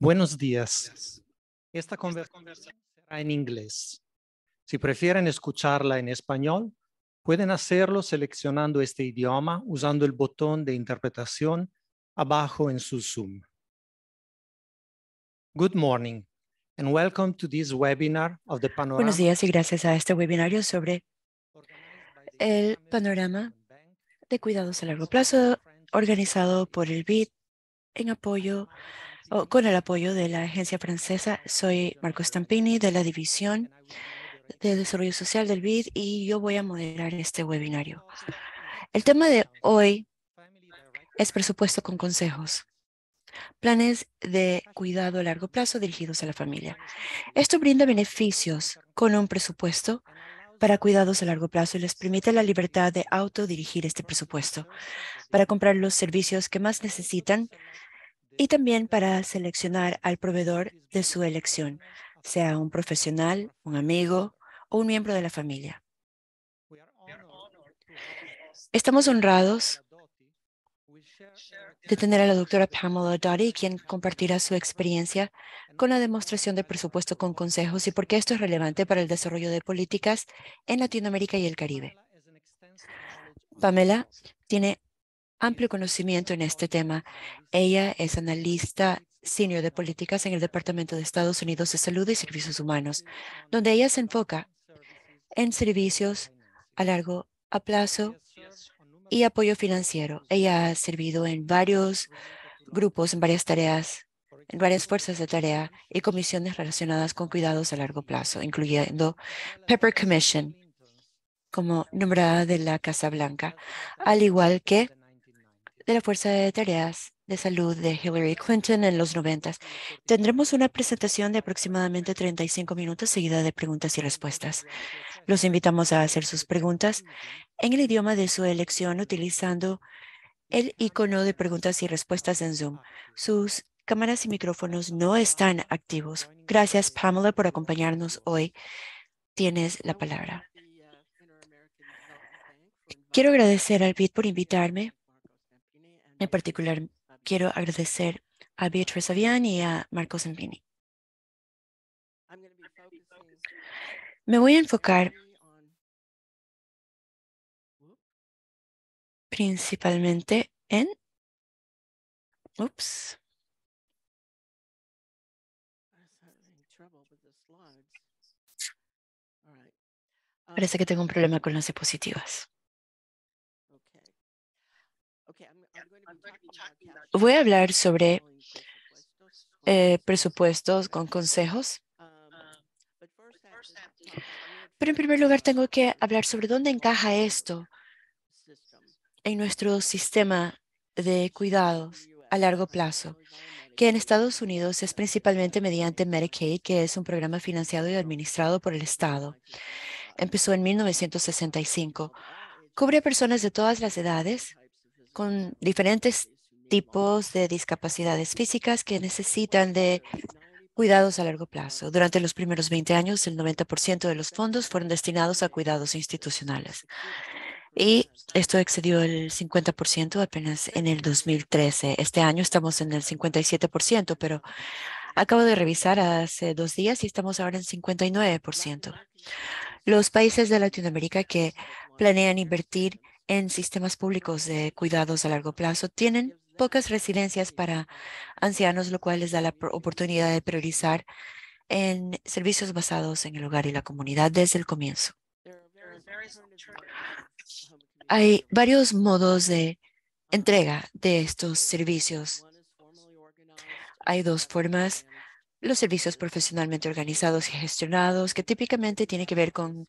Buenos días. Esta conversación será en inglés. Si prefieren escucharla en español, pueden hacerlo seleccionando este idioma usando el botón de interpretación abajo en su Zoom. Good morning and welcome to this webinar of the panorama. Buenos días y gracias a este webinario sobre el panorama de cuidados a largo plazo organizado por el BID en apoyo a Oh, con el apoyo de la agencia francesa. Soy Marco Stampini de la División de Desarrollo Social del BID y yo voy a moderar este webinario. El tema de hoy es presupuesto con consejos. Planes de cuidado a largo plazo dirigidos a la familia. Esto brinda beneficios con un presupuesto para cuidados a largo plazo y les permite la libertad de autodirigir este presupuesto para comprar los servicios que más necesitan y también para seleccionar al proveedor de su elección, sea un profesional, un amigo o un miembro de la familia. Estamos honrados de tener a la doctora Pamela Doty quien compartirá su experiencia con la demostración de presupuesto con consejos y por qué esto es relevante para el desarrollo de políticas en Latinoamérica y el Caribe. Pamela tiene amplio conocimiento en este tema. Ella es analista senior de políticas en el Departamento de Estados Unidos de Salud y Servicios Humanos, donde ella se enfoca en servicios a largo plazo y apoyo financiero. Ella ha servido en varios grupos, en varias tareas, en varias fuerzas de tarea y comisiones relacionadas con cuidados a largo plazo, incluyendo Pepper Commission como nombrada de la Casa Blanca, al igual que de la Fuerza de Tareas de Salud de Hillary Clinton en los 90. Tendremos una presentación de aproximadamente 35 minutos seguida de preguntas y respuestas. Los invitamos a hacer sus preguntas en el idioma de su elección utilizando el icono de preguntas y respuestas en Zoom. Sus cámaras y micrófonos no están activos. Gracias, Pamela, por acompañarnos hoy. Tienes la palabra. Quiero agradecer al BID por invitarme en particular, quiero agradecer a Beatriz Avian y a Marcos Zambini. Me voy a enfocar principalmente en... Ups. Parece que tengo un problema con las diapositivas. Voy a hablar sobre eh, presupuestos con consejos. Pero en primer lugar tengo que hablar sobre dónde encaja esto en nuestro sistema de cuidados a largo plazo, que en Estados Unidos es principalmente mediante Medicaid, que es un programa financiado y administrado por el Estado. Empezó en 1965. Cubre a personas de todas las edades con diferentes tipos de discapacidades físicas que necesitan de cuidados a largo plazo. Durante los primeros 20 años, el 90% de los fondos fueron destinados a cuidados institucionales. Y esto excedió el 50% apenas en el 2013. Este año estamos en el 57%, pero acabo de revisar hace dos días y estamos ahora en 59%. Los países de Latinoamérica que planean invertir en sistemas públicos de cuidados a largo plazo tienen pocas residencias para ancianos, lo cual les da la oportunidad de priorizar en servicios basados en el hogar y la comunidad desde el comienzo. Hay varios modos de entrega de estos servicios. Hay dos formas. Los servicios profesionalmente organizados y gestionados, que típicamente tiene que ver con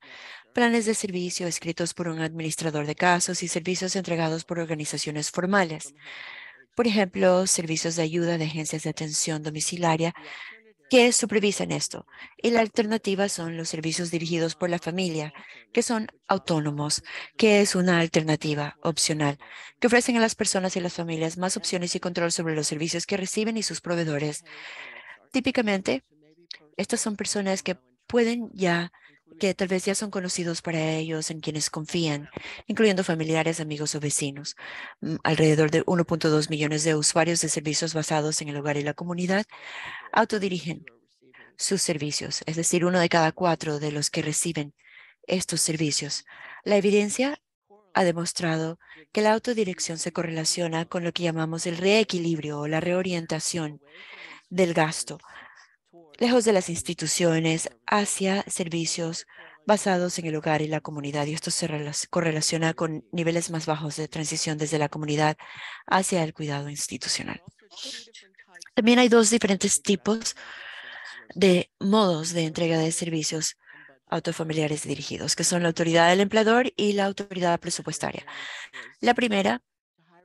planes de servicio escritos por un administrador de casos y servicios entregados por organizaciones formales. Por ejemplo, servicios de ayuda de agencias de atención domiciliaria que supervisan esto. Y la alternativa son los servicios dirigidos por la familia, que son autónomos, que es una alternativa opcional, que ofrecen a las personas y las familias más opciones y control sobre los servicios que reciben y sus proveedores. Típicamente, estas son personas que pueden ya que tal vez ya son conocidos para ellos, en quienes confían, incluyendo familiares, amigos o vecinos. Mm, alrededor de 1.2 millones de usuarios de servicios basados en el hogar y la comunidad autodirigen sus servicios, es decir, uno de cada cuatro de los que reciben estos servicios. La evidencia ha demostrado que la autodirección se correlaciona con lo que llamamos el reequilibrio o la reorientación del gasto lejos de las instituciones, hacia servicios basados en el hogar y la comunidad. Y esto se correlaciona con niveles más bajos de transición desde la comunidad hacia el cuidado institucional. También hay dos diferentes tipos de modos de entrega de servicios autofamiliares dirigidos, que son la autoridad del empleador y la autoridad presupuestaria. La primera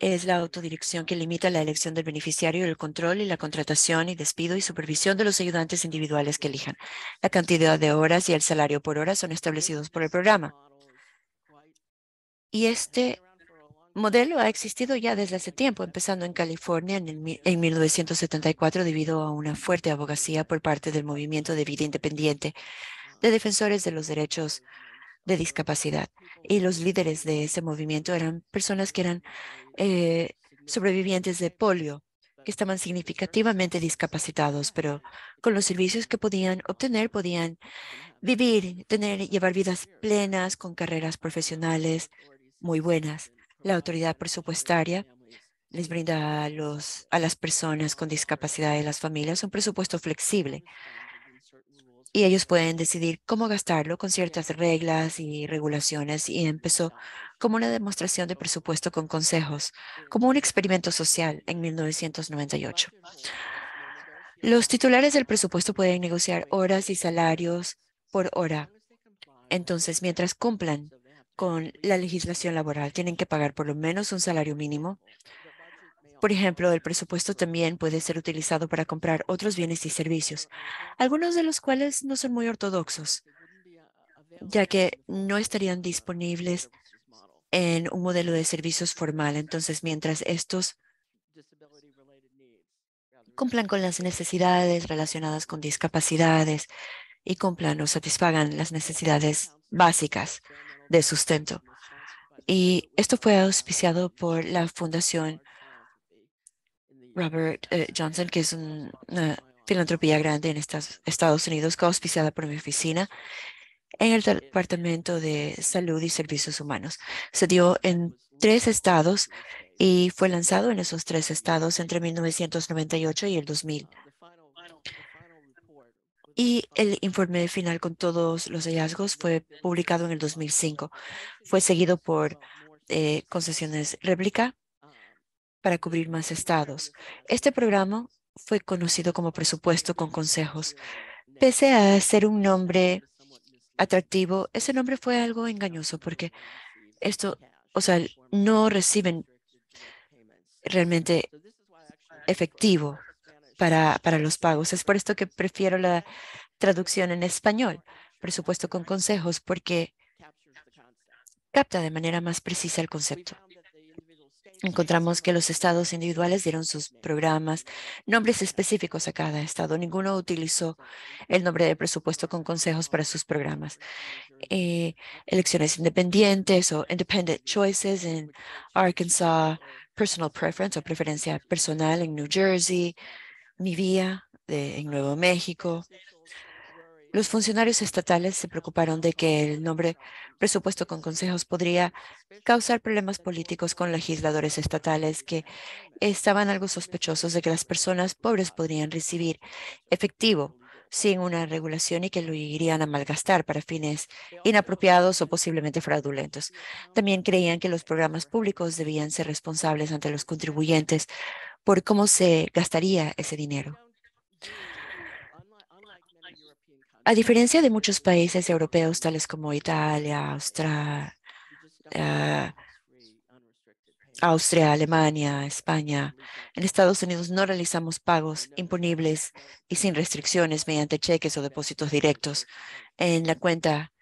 es la autodirección que limita la elección del beneficiario, el control y la contratación y despido y supervisión de los ayudantes individuales que elijan. La cantidad de horas y el salario por hora son establecidos por el programa. Y este modelo ha existido ya desde hace tiempo, empezando en California en, 1974 debido a una fuerte abogacía por parte del movimiento de vida independiente de defensores de los derechos de discapacidad. Y los líderes de ese movimiento eran personas que eran eh, sobrevivientes de polio, que estaban significativamente discapacitados, pero con los servicios que podían obtener, podían vivir, tener, llevar vidas plenas con carreras profesionales muy buenas. La autoridad presupuestaria les brinda a, los, a las personas con discapacidad y las familias un presupuesto flexible y ellos pueden decidir cómo gastarlo con ciertas reglas y regulaciones y empezó como una demostración de presupuesto con consejos, como un experimento social en 1998. Los titulares del presupuesto pueden negociar horas y salarios por hora. Entonces, mientras cumplan con la legislación laboral, tienen que pagar por lo menos un salario mínimo por ejemplo, el presupuesto también puede ser utilizado para comprar otros bienes y servicios, algunos de los cuales no son muy ortodoxos, ya que no estarían disponibles en un modelo de servicios formal. Entonces, mientras estos cumplan con las necesidades relacionadas con discapacidades y cumplan o satisfagan las necesidades básicas de sustento. Y esto fue auspiciado por la Fundación Robert eh, Johnson, que es una filantropía grande en Estados, Estados Unidos, auspiciada por mi oficina en el Departamento de Salud y Servicios Humanos. Se dio en tres estados y fue lanzado en esos tres estados entre 1998 y el 2000. Y el informe final con todos los hallazgos fue publicado en el 2005. Fue seguido por eh, concesiones réplica para cubrir más estados. Este programa fue conocido como presupuesto con consejos. Pese a ser un nombre atractivo, ese nombre fue algo engañoso porque esto, o sea, no reciben realmente efectivo para, para los pagos. Es por esto que prefiero la traducción en español, presupuesto con consejos, porque capta de manera más precisa el concepto. Encontramos que los estados individuales dieron sus programas nombres específicos a cada estado. Ninguno utilizó el nombre de presupuesto con consejos para sus programas. Eh, elecciones independientes o independent choices en Arkansas, personal preference o preferencia personal en New Jersey, mi de, en Nuevo México, los funcionarios estatales se preocuparon de que el nombre presupuesto con consejos podría causar problemas políticos con legisladores estatales que estaban algo sospechosos de que las personas pobres podrían recibir efectivo sin una regulación y que lo irían a malgastar para fines inapropiados o posiblemente fraudulentos. También creían que los programas públicos debían ser responsables ante los contribuyentes por cómo se gastaría ese dinero a diferencia de muchos países europeos, tales como Italia, Austria, eh, Austria, Alemania, España, en Estados Unidos no realizamos pagos imponibles y sin restricciones mediante cheques o depósitos directos en la cuenta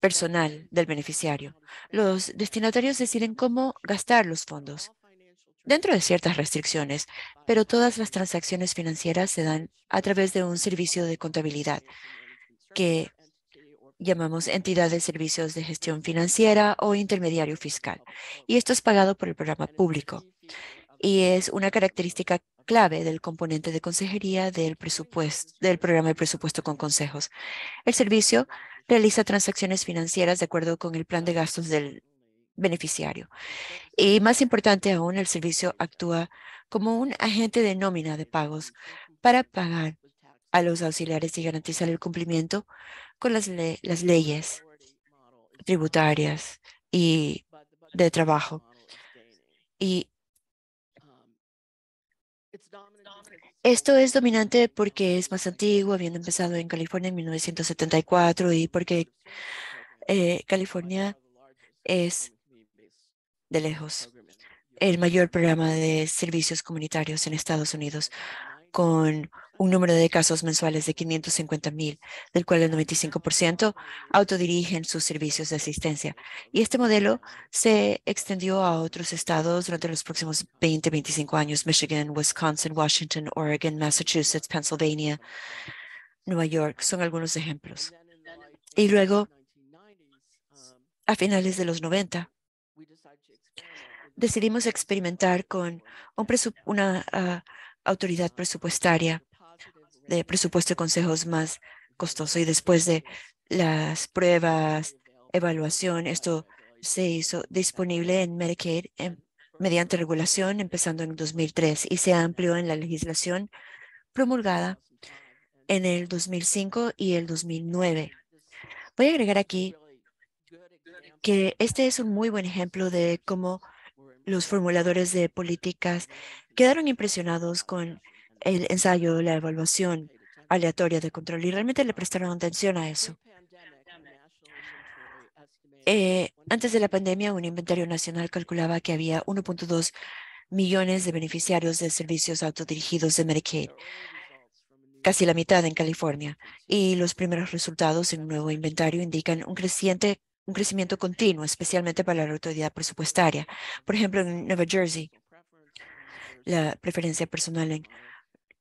personal del beneficiario. Los destinatarios deciden cómo gastar los fondos dentro de ciertas restricciones, pero todas las transacciones financieras se dan a través de un servicio de contabilidad que llamamos entidad de servicios de gestión financiera o intermediario fiscal. Y esto es pagado por el programa público y es una característica clave del componente de consejería del, presupuesto, del programa de presupuesto con consejos. El servicio realiza transacciones financieras de acuerdo con el plan de gastos del beneficiario. Y más importante aún, el servicio actúa como un agente de nómina de pagos para pagar a los auxiliares y garantizar el cumplimiento con las, las leyes tributarias y de trabajo. Y esto es dominante porque es más antiguo, habiendo empezado en California en 1974 y porque eh, California es de lejos el mayor programa de servicios comunitarios en Estados Unidos con un número de casos mensuales de 550.000, del cual el 95% autodirigen sus servicios de asistencia. Y este modelo se extendió a otros estados durante los próximos 20, 25 años, Michigan, Wisconsin, Washington, Oregon, Massachusetts, Pennsylvania, Nueva York, son algunos ejemplos. Y luego, a finales de los 90, decidimos experimentar con una ah, autoridad presupuestaria de presupuesto de consejos más costoso. Y después de las pruebas, evaluación, esto se hizo disponible en Medicaid em, mediante regulación empezando en 2003 y se amplió en la legislación promulgada en el 2005 y el 2009. Voy a agregar aquí que este es un muy buen ejemplo de cómo los formuladores de políticas quedaron impresionados con el ensayo, la evaluación aleatoria de control y realmente le prestaron atención a eso. Eh, antes de la pandemia, un inventario nacional calculaba que había 1.2 millones de beneficiarios de servicios autodirigidos de Medicaid, casi la mitad en California. Y los primeros resultados en un nuevo inventario indican un creciente un crecimiento continuo, especialmente para la autoridad presupuestaria. Por ejemplo, en Nueva Jersey, la preferencia personal en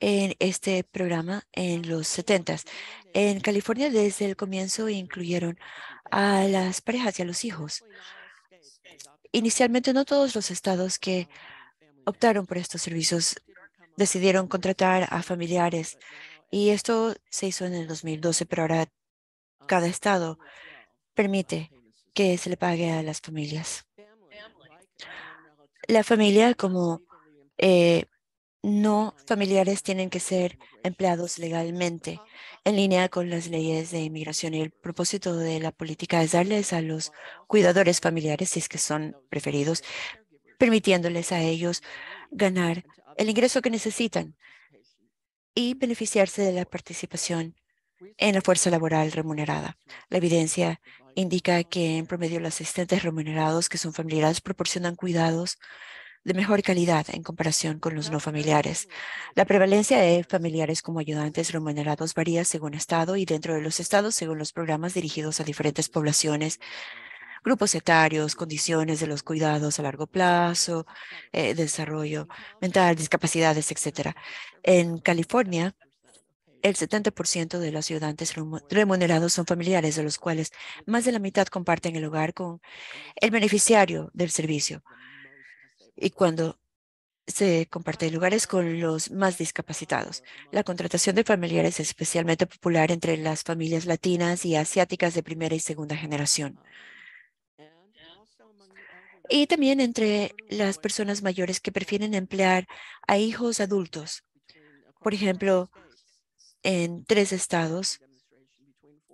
en este programa en los setentas En California desde el comienzo incluyeron a las parejas y a los hijos. Inicialmente no todos los estados que optaron por estos servicios decidieron contratar a familiares y esto se hizo en el 2012, pero ahora cada estado permite que se le pague a las familias. La familia como eh, no familiares tienen que ser empleados legalmente en línea con las leyes de inmigración. Y el propósito de la política es darles a los cuidadores familiares, si es que son preferidos, permitiéndoles a ellos ganar el ingreso que necesitan y beneficiarse de la participación en la fuerza laboral remunerada. La evidencia indica que en promedio los asistentes remunerados que son familiares proporcionan cuidados de mejor calidad en comparación con los no familiares. La prevalencia de familiares como ayudantes remunerados varía según estado y dentro de los estados según los programas dirigidos a diferentes poblaciones, grupos etarios, condiciones de los cuidados a largo plazo, eh, desarrollo mental, discapacidades, etc. En California, el 70% de los ayudantes remunerados son familiares, de los cuales más de la mitad comparten el hogar con el beneficiario del servicio y cuando se comparte lugares con los más discapacitados. La contratación de familiares es especialmente popular entre las familias latinas y asiáticas de primera y segunda generación. Y también entre las personas mayores que prefieren emplear a hijos adultos. Por ejemplo, en tres estados,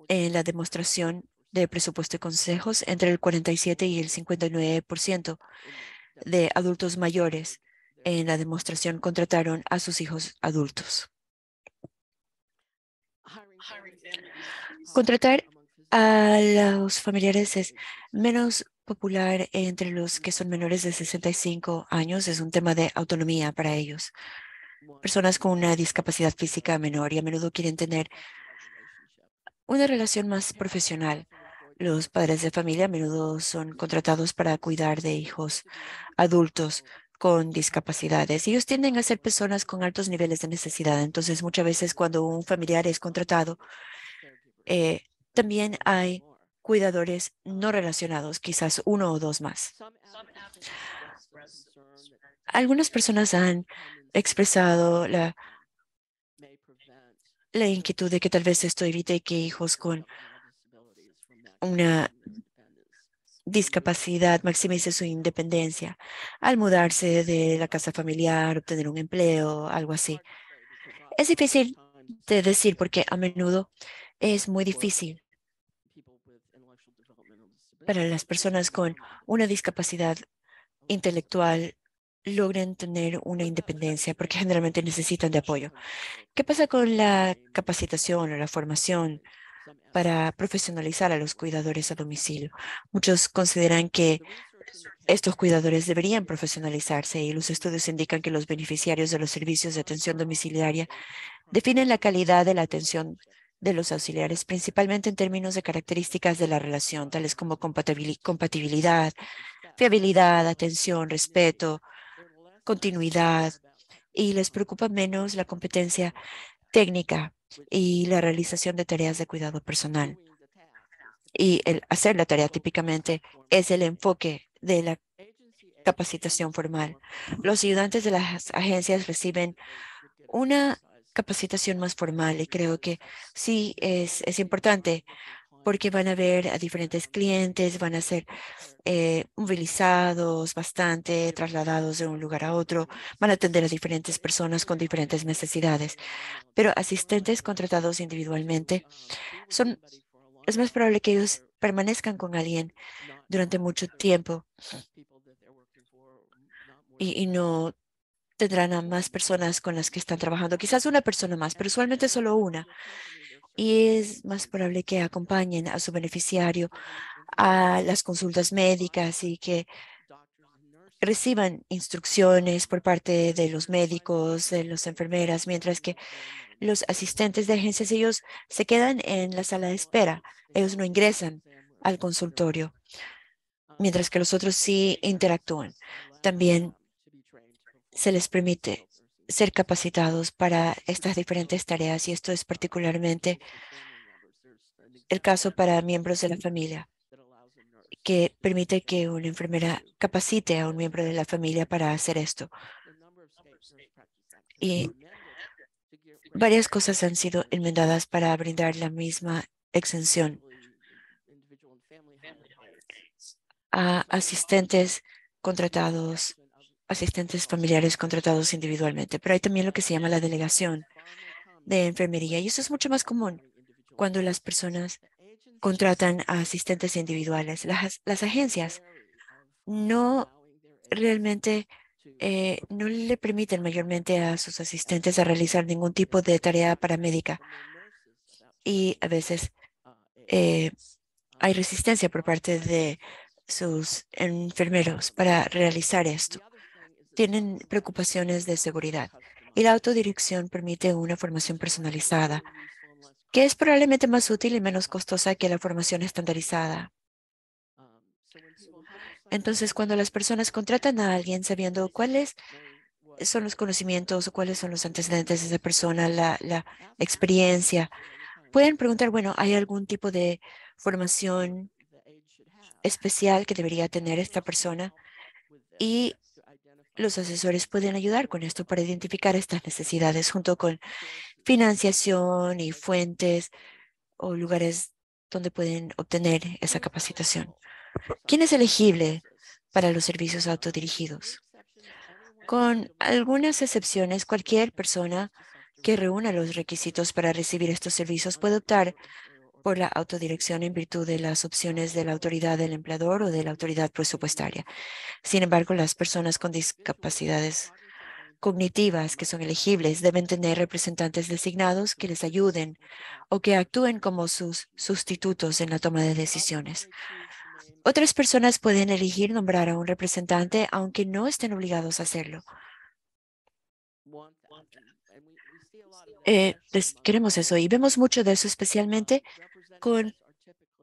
en la demostración de presupuesto de consejos entre el 47 y el 59% de adultos mayores en la demostración contrataron a sus hijos adultos. Contratar a los familiares es menos popular entre los que son menores de 65 años. Es un tema de autonomía para ellos. Personas con una discapacidad física menor y a menudo quieren tener una relación más profesional los padres de familia a menudo son contratados para cuidar de hijos adultos con discapacidades. Ellos tienden a ser personas con altos niveles de necesidad. Entonces, muchas veces cuando un familiar es contratado, eh, también hay cuidadores no relacionados, quizás uno o dos más. Algunas personas han expresado la, la inquietud de que tal vez esto evite que hijos con una discapacidad maximice su independencia al mudarse de la casa familiar, obtener un empleo, algo así. Es difícil de decir porque a menudo es muy difícil para las personas con una discapacidad intelectual logren tener una independencia porque generalmente necesitan de apoyo. ¿Qué pasa con la capacitación o la formación para profesionalizar a los cuidadores a domicilio. Muchos consideran que estos cuidadores deberían profesionalizarse y los estudios indican que los beneficiarios de los servicios de atención domiciliaria definen la calidad de la atención de los auxiliares, principalmente en términos de características de la relación, tales como compatibilidad, fiabilidad, atención, respeto, continuidad, y les preocupa menos la competencia técnica y la realización de tareas de cuidado personal. Y el hacer la tarea típicamente es el enfoque de la capacitación formal. Los ayudantes de las agencias reciben una capacitación más formal y creo que sí es, es importante porque van a ver a diferentes clientes, van a ser eh, movilizados bastante, trasladados de un lugar a otro, van a atender a diferentes personas con diferentes necesidades. Pero asistentes contratados individualmente son, es más probable que ellos permanezcan con alguien durante mucho tiempo y, y no tendrán a más personas con las que están trabajando, quizás una persona más, pero usualmente solo una y es más probable que acompañen a su beneficiario a las consultas médicas y que reciban instrucciones por parte de los médicos, de las enfermeras, mientras que los asistentes de agencias, ellos se quedan en la sala de espera. Ellos no ingresan al consultorio, mientras que los otros sí interactúan. También se les permite ser capacitados para estas diferentes tareas y esto es particularmente el caso para miembros de la familia, que permite que una enfermera capacite a un miembro de la familia para hacer esto. Y varias cosas han sido enmendadas para brindar la misma exención a asistentes contratados asistentes familiares contratados individualmente, pero hay también lo que se llama la delegación de enfermería y eso es mucho más común cuando las personas contratan a asistentes individuales. Las, agencias no realmente eh, no le permiten mayormente a sus asistentes a realizar ningún tipo de tarea paramédica y a veces eh, hay resistencia por parte de sus enfermeros para realizar esto tienen preocupaciones de seguridad. Y la autodirección permite una formación personalizada, que es probablemente más útil y menos costosa que la formación estandarizada. Entonces, cuando las personas contratan a alguien sabiendo cuáles son los conocimientos o cuáles son los antecedentes de esa persona, la, la experiencia, pueden preguntar, bueno, ¿hay algún tipo de formación especial que debería tener esta persona? Y los asesores pueden ayudar con esto para identificar estas necesidades junto con financiación y fuentes o lugares donde pueden obtener esa capacitación. ¿Quién es elegible para los servicios autodirigidos? Con algunas excepciones, cualquier persona que reúna los requisitos para recibir estos servicios puede optar por la autodirección en virtud de las opciones de la autoridad del empleador o de la autoridad presupuestaria. Sin embargo, las personas con discapacidades cognitivas que son elegibles deben tener representantes designados que les ayuden o que actúen como sus sustitutos en la toma de decisiones. Otras personas pueden elegir nombrar a un representante aunque no estén obligados a hacerlo. Eh, pues, queremos eso y vemos mucho de eso especialmente con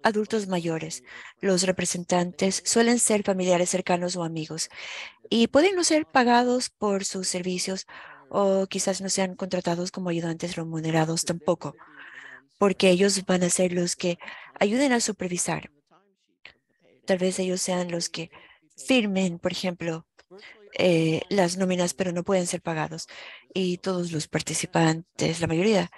adultos mayores. Los representantes suelen ser familiares cercanos o amigos y pueden no ser pagados por sus servicios o quizás no sean contratados como ayudantes remunerados tampoco, porque ellos van a ser los que ayuden a supervisar. Tal vez ellos sean los que firmen, por ejemplo, eh, las nóminas, pero no pueden ser pagados. Y todos los participantes, la mayoría,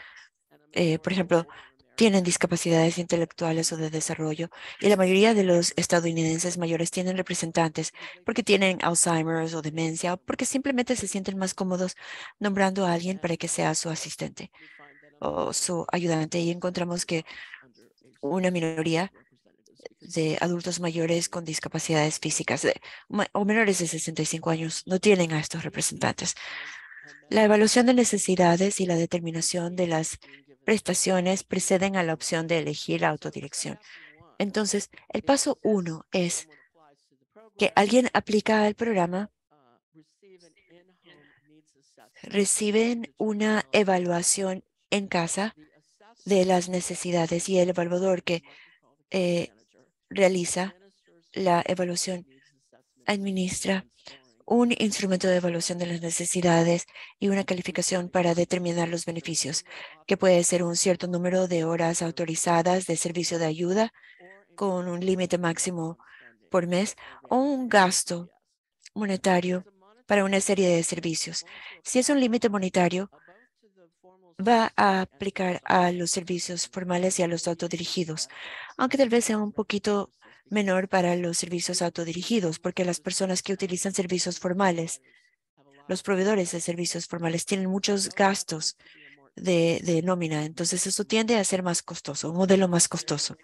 eh, por ejemplo, tienen discapacidades intelectuales o de desarrollo y la mayoría de los estadounidenses mayores tienen representantes porque tienen Alzheimer's o demencia o porque simplemente se sienten más cómodos nombrando a alguien para que sea su asistente o su ayudante y encontramos que una minoría de adultos mayores con discapacidades físicas o menores de 65 años no tienen a estos representantes. La evaluación de necesidades y la determinación de las prestaciones preceden a la opción de elegir la autodirección. Entonces, el paso uno es que alguien aplica el programa, reciben una evaluación en casa de las necesidades y el evaluador que eh, realiza la evaluación administra un instrumento de evaluación de las necesidades y una calificación para determinar los beneficios, que puede ser un cierto número de horas autorizadas de servicio de ayuda con un límite máximo por mes o un gasto monetario para una serie de servicios. Si es un límite monetario, va a aplicar a los servicios formales y a los autodirigidos, aunque tal vez sea un poquito menor para los servicios autodirigidos, porque las personas que utilizan servicios formales, los proveedores de servicios formales tienen muchos gastos de, nómina, entonces eso tiende a ser más costoso, un modelo más costoso.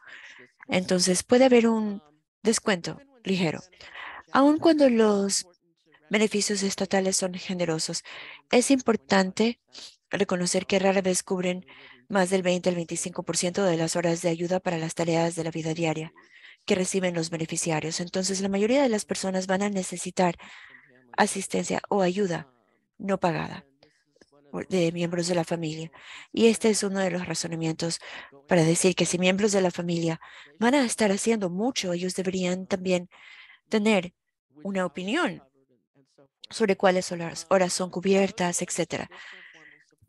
Entonces puede haber un descuento ligero. Aun cuando los beneficios estatales son generosos, es importante reconocer que rara vez cubren más del 20 al 25% de las horas de ayuda para las tareas de la vida diaria que reciben los beneficiarios. Entonces, la mayoría de las personas van a necesitar asistencia o ayuda no pagada de miembros de la familia. Y este es uno de los razonamientos para decir que si miembros de la familia van a estar haciendo mucho, ellos deberían también tener una opinión sobre cuáles horas son cubiertas, etcétera.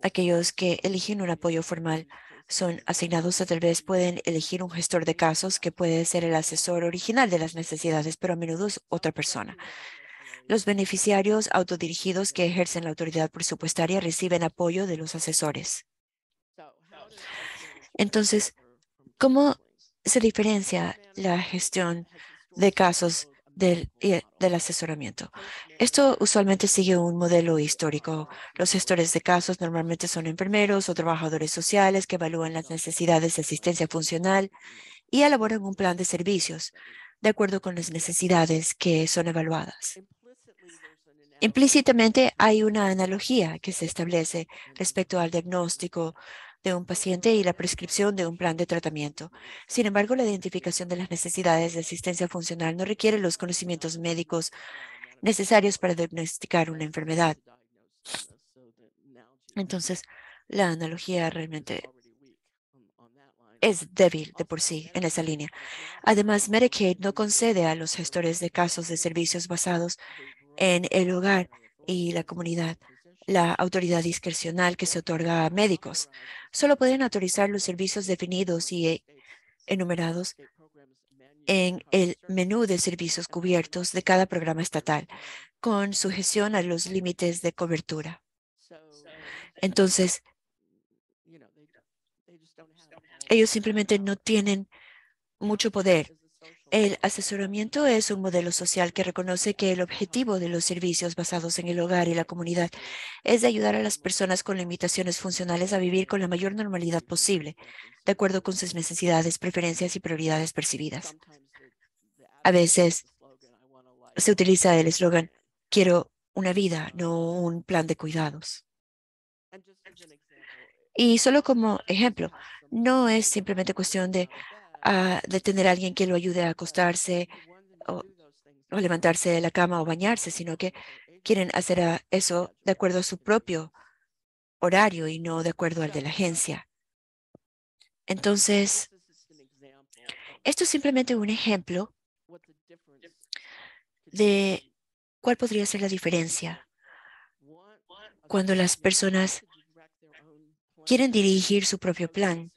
Aquellos que eligen un apoyo formal son asignados a tal vez pueden elegir un gestor de casos que puede ser el asesor original de las necesidades, pero a menudo es otra persona. Los beneficiarios autodirigidos que ejercen la autoridad presupuestaria reciben apoyo de los asesores. Entonces, ¿cómo se diferencia la gestión de casos eh, del, asesoramiento. Esto usualmente sigue un modelo histórico. Los gestores de casos normalmente son enfermeros o trabajadores sociales que evalúan las necesidades de asistencia funcional y elaboran un plan de servicios de acuerdo con las necesidades que son evaluadas. Implícitamente hay una analogía que se establece respecto al diagnóstico de un paciente y la prescripción de un plan de tratamiento. Sin embargo, la identificación de las necesidades de asistencia funcional no requiere los conocimientos médicos necesarios para diagnosticar una enfermedad. Entonces, la analogía realmente es débil de por sí en esa línea. Además, Medicaid no concede a los gestores de casos de servicios basados en el hogar y la comunidad la autoridad discrecional que se otorga a médicos. Solo pueden autorizar los servicios definidos y eh, enumerados en el menú de servicios cubiertos de cada programa estatal, con sujeción a los límites de cobertura. Entonces, ellos simplemente no tienen mucho poder el asesoramiento es un modelo social que reconoce que el objetivo de los servicios basados en el hogar y la comunidad es de ayudar a las personas con limitaciones funcionales a vivir con la mayor normalidad posible, de acuerdo con sus necesidades, preferencias y prioridades percibidas. A veces se utiliza el eslogan, quiero una vida, no un plan de cuidados. Y solo como ejemplo, no es simplemente cuestión de a, de tener a alguien que lo ayude a acostarse o, levantarse de la cama o bañarse, sino que quieren hacer eso de acuerdo a su propio horario y no de acuerdo al de la agencia. Entonces, esto es simplemente un ejemplo de cuál podría ser la diferencia cuando las personas quieren dirigir su propio plan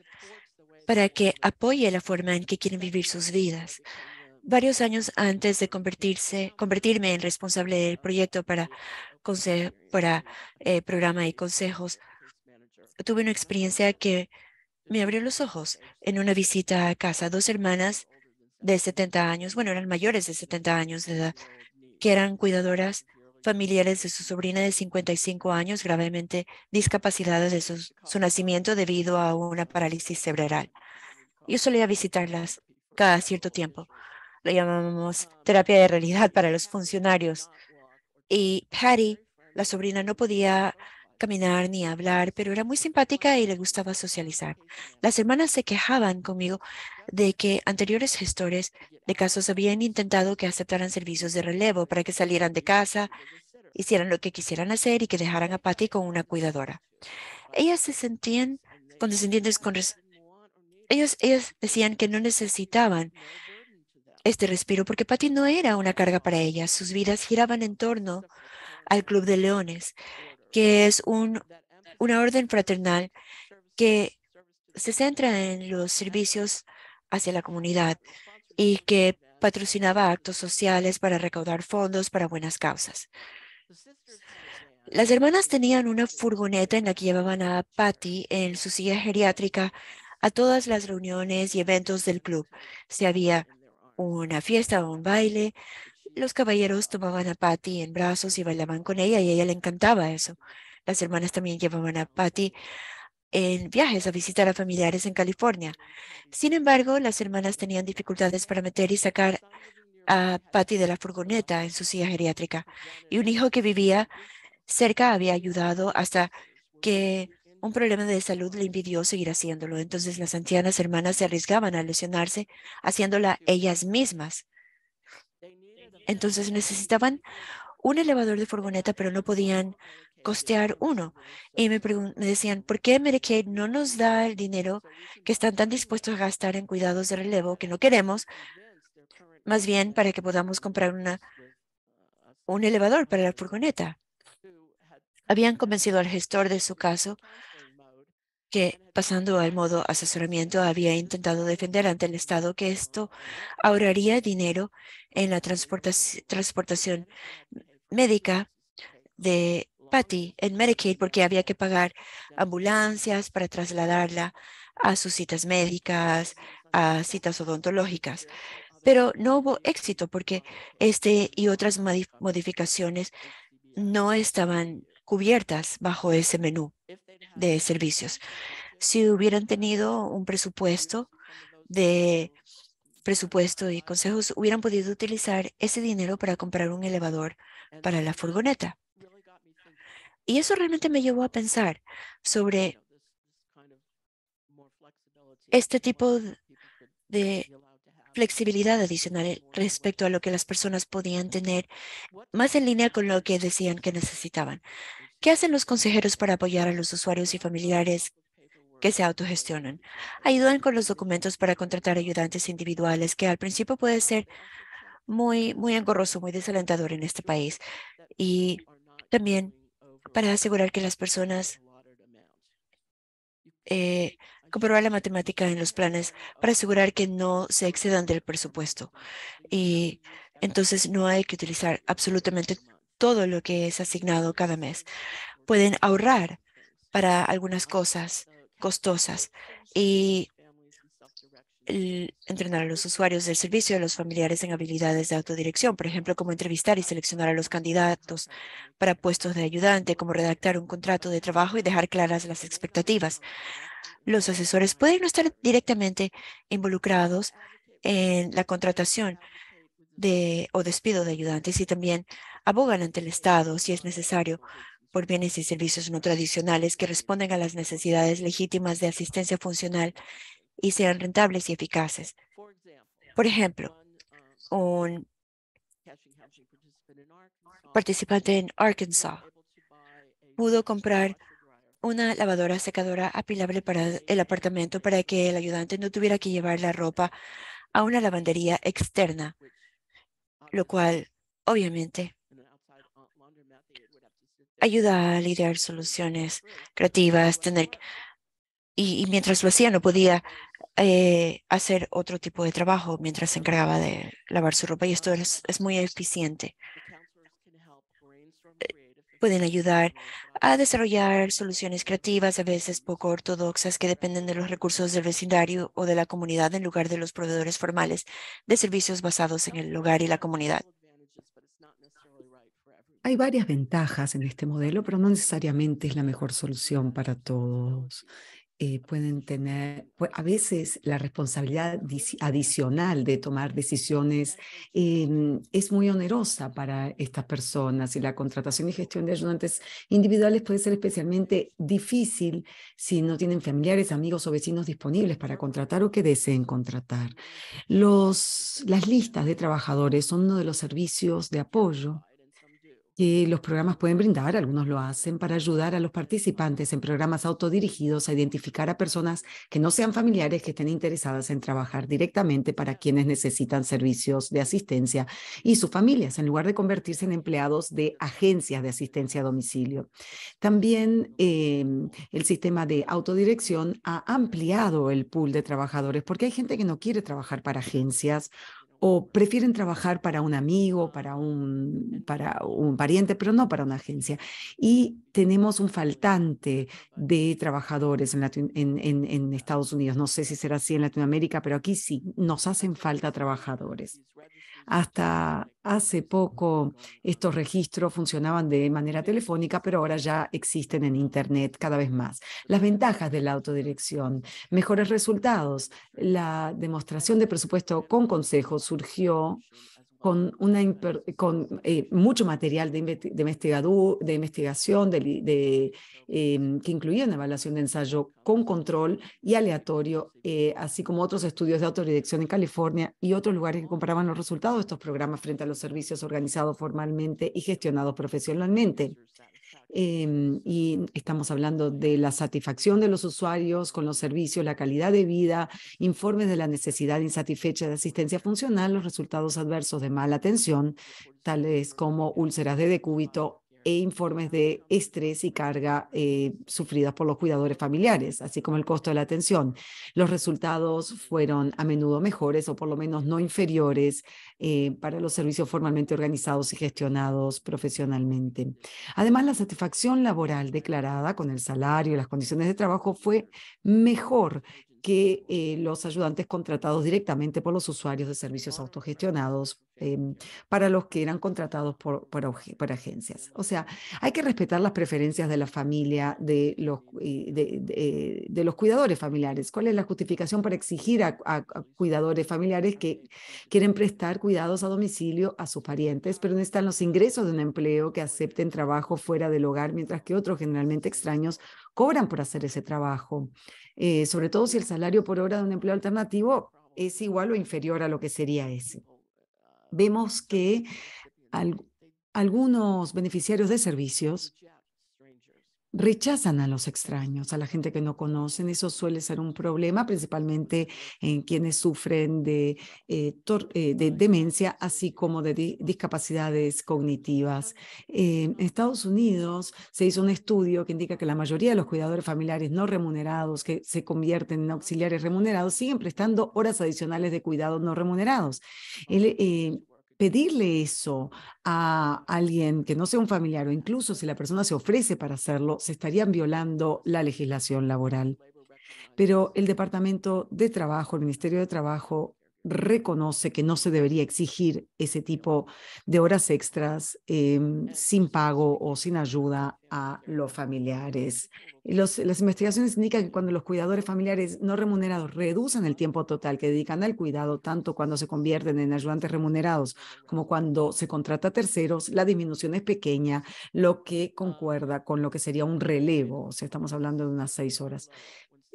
para que apoye la forma en que quieren vivir sus vidas. Varios años antes de convertirme en responsable del proyecto para, para eh, programa y consejos, tuve una experiencia que me abrió los ojos en una visita a casa. Dos hermanas de 70 años, bueno, eran mayores de 70 años de edad, que eran cuidadoras familiares de su sobrina de 55 años gravemente discapacitada de su, su, nacimiento debido a una parálisis cerebral. Yo solía visitarlas cada cierto tiempo. Lo llamamos terapia de realidad para los funcionarios. Y Patty, la sobrina, no podía caminar ni hablar, pero era muy simpática y le gustaba socializar. Las hermanas se quejaban conmigo de que anteriores gestores de casos habían intentado que aceptaran servicios de relevo para que salieran de casa, hicieran lo que quisieran hacer y que dejaran a Patty con una cuidadora. Ellas se sentían condescendientes con... Ellos, ellas decían que no necesitaban este respiro porque Patty no era una carga para ellas. Sus vidas giraban en torno al Club de Leones que es un, una orden fraternal que se centra en los servicios hacia la comunidad y que patrocinaba actos sociales para recaudar fondos para buenas causas. Las hermanas tenían una furgoneta en la que llevaban a Patty en su silla geriátrica a todas las reuniones y eventos del club. Si había una fiesta o un baile, los caballeros tomaban a Patty en brazos y bailaban con ella y a ella le encantaba eso. Las hermanas también llevaban a Patty en viajes a visitar a familiares en California. Sin embargo, las hermanas tenían dificultades para meter y sacar a Patty de la furgoneta en su silla geriátrica y un hijo que vivía cerca había ayudado hasta que un problema de salud le impidió seguir haciéndolo. Entonces las ancianas hermanas se arriesgaban a lesionarse haciéndola ellas mismas. Entonces necesitaban un elevador de furgoneta, pero no podían costear uno. Y me, decían, ¿por qué Medicaid no nos da el dinero que están tan dispuestos a gastar en cuidados de relevo que no queremos? Más bien para que podamos comprar una, un elevador para la furgoneta. Habían convencido al gestor de su caso que pasando al modo asesoramiento había intentado defender ante el Estado que esto ahorraría dinero en la transportación, médica de Patty en Medicaid porque había que pagar ambulancias para trasladarla a sus citas médicas, a citas odontológicas. Pero no hubo éxito porque este y otras modificaciones no estaban cubiertas bajo ese menú de servicios. Si hubieran tenido un presupuesto de presupuesto y consejos, hubieran podido utilizar ese dinero para comprar un elevador para la furgoneta. Y eso realmente me llevó a pensar sobre este tipo de flexibilidad adicional eh, respecto a lo que las personas podían tener, más en línea con lo que decían que necesitaban. ¿Qué hacen los consejeros para apoyar a los usuarios y familiares que se autogestionan? Ayudan con los documentos para contratar ayudantes individuales, que al principio puede ser muy, muy engorroso, muy desalentador en este país. Y también para asegurar que las personas eh, comprobar la matemática en los planes para asegurar que no se excedan del presupuesto. Y entonces no hay que utilizar absolutamente todo lo que es asignado cada mes. Pueden ahorrar para algunas cosas costosas y entrenar a los usuarios del servicio y a los familiares en habilidades de autodirección, por ejemplo, como entrevistar y seleccionar a los candidatos para puestos de ayudante, como redactar un contrato de trabajo y dejar claras las expectativas. Los asesores pueden no estar directamente involucrados en la contratación de, o despido de ayudantes y también abogan ante el Estado si es necesario por bienes y servicios no tradicionales que responden a las necesidades legítimas de asistencia funcional y sean rentables y eficaces. Por ejemplo, un participante en Arkansas pudo comprar una lavadora secadora apilable para el apartamento para que el ayudante no tuviera que llevar la ropa a una lavandería externa, lo cual obviamente ayuda a lidiar soluciones creativas, tener y, mientras lo hacía no podía eh, hacer otro tipo de trabajo mientras se encargaba de lavar su ropa y esto es muy eficiente pueden ayudar a desarrollar soluciones creativas, a veces poco ortodoxas, que dependen de los recursos del vecindario o de la comunidad en lugar de los proveedores formales de servicios basados en el hogar y la comunidad. Hay varias ventajas en este modelo, pero no necesariamente es la mejor solución para todos. Eh, pueden tener pues, a veces la responsabilidad adicional de tomar decisiones em, es muy onerosa para estas personas y la contratación y gestión de ayudantes individuales puede ser especialmente difícil si no tienen familiares, amigos o vecinos disponibles para contratar o que deseen contratar. Los, las listas de trabajadores son uno de los servicios de apoyo los programas pueden brindar, algunos lo hacen, para ayudar a los participantes en programas autodirigidos a identificar a personas que no sean familiares que estén interesadas en trabajar directamente para quienes necesitan servicios de asistencia y sus familias, en lugar de convertirse en empleados de agencias de asistencia a domicilio. También em, el sistema de autodirección ha ampliado el pool de trabajadores porque hay gente que no quiere trabajar para agencias o prefieren trabajar para un amigo, para un, para un pariente, pero no para una agencia. Y tenemos un faltante de trabajadores en, en Estados Unidos. No sé si será así en Latinoamérica, pero aquí sí, nos hacen falta trabajadores. Hasta hace poco estos registros funcionaban de manera telefónica, pero ahora ya existen en Internet cada vez más. Las ventajas de la autodirección, mejores resultados. La demostración de presupuesto con consejo surgió con, una, con eh, mucho material de, de investigación de, em, que incluía una evaluación de ensayo con control y aleatorio, eh, así como otros estudios de autodirección en California y otros lugares que comparaban los resultados de estos programas frente a los servicios organizados formalmente y gestionados profesionalmente. Em, y estamos hablando de la satisfacción de los usuarios con los servicios, la calidad de vida, informes de la necesidad insatisfecha de asistencia funcional, los resultados adversos de mala atención, tales como úlceras de decúbito e informes de estrés y carga eh, sufridas por los cuidadores familiares, así como el costo de la atención. Los resultados fueron a menudo mejores o por lo menos no inferiores eh, para los servicios formalmente organizados y gestionados profesionalmente. Además, la satisfacción laboral declarada con el salario y las condiciones de trabajo fue mejor que eh, los ayudantes contratados directamente por los usuarios de servicios ah, autogestionados em, para los que eran contratados por, agencias. O sea, hay que respetar las preferencias de la familia, de los, eh, de, los cuidadores familiares. ¿Cuál es la justificación para exigir a, cuidadores familiares que quieren prestar cuidados a domicilio a sus parientes, pero necesitan los ingresos de un empleo que acepten trabajo fuera del hogar, mientras que otros, generalmente extraños, cobran por hacer ese trabajo? Eh, sobre todo si el salario por hora de un empleo alternativo es igual o inferior a lo que sería ese. Vemos que algunos beneficiarios de servicios rechazan a los extraños, a la gente que no conocen. Eso suele ser un problema, principalmente en quienes sufren de, eh, eh, demencia, así como de discapacidades cognitivas. en Estados Unidos se hizo un estudio que indica que la mayoría de los cuidadores familiares no remunerados que se convierten en auxiliares remunerados siguen prestando horas adicionales de cuidados no remunerados. El, eh, pedirle eso a alguien que no sea un familiar o incluso si la persona se ofrece para hacerlo, se estarían violando la legislación laboral. Pero el Departamento de Trabajo, el Ministerio de Trabajo, reconoce que no se debería exigir ese tipo de horas extras em, sin pago o sin ayuda a los familiares. las investigaciones indican que cuando los cuidadores familiares no remunerados reducen el tiempo total que dedican al cuidado, tanto cuando se convierten en ayudantes remunerados como cuando se contrata a terceros, la disminución es pequeña, lo que ah. concuerda con lo que sería un relevo, o sea, estamos hablando de unas seis horas.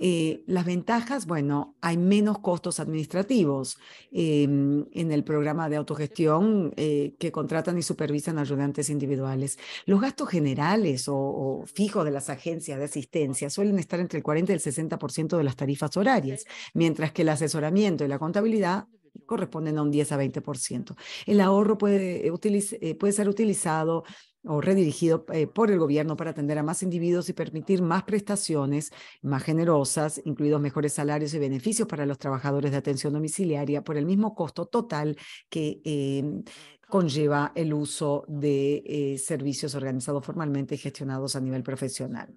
Eh, las ventajas, bueno, hay menos costos administrativos. Em, en el programa de autogestión eh, que contratan y supervisan ayudantes individuales, los gastos generales o, fijos de las agencias de asistencia suelen estar entre el 40 y el 60% de las tarifas horarias, mientras que el asesoramiento y la contabilidad corresponden a un 10 a 20%. El ahorro puede, eh, puede ser utilizado o redirigido eh, por el gobierno para atender a más individuos y permitir más prestaciones más generosas, incluidos mejores salarios y beneficios para los trabajadores de atención domiciliaria por el mismo costo total que eh, conlleva el uso de eh, servicios organizados formalmente y gestionados a nivel profesional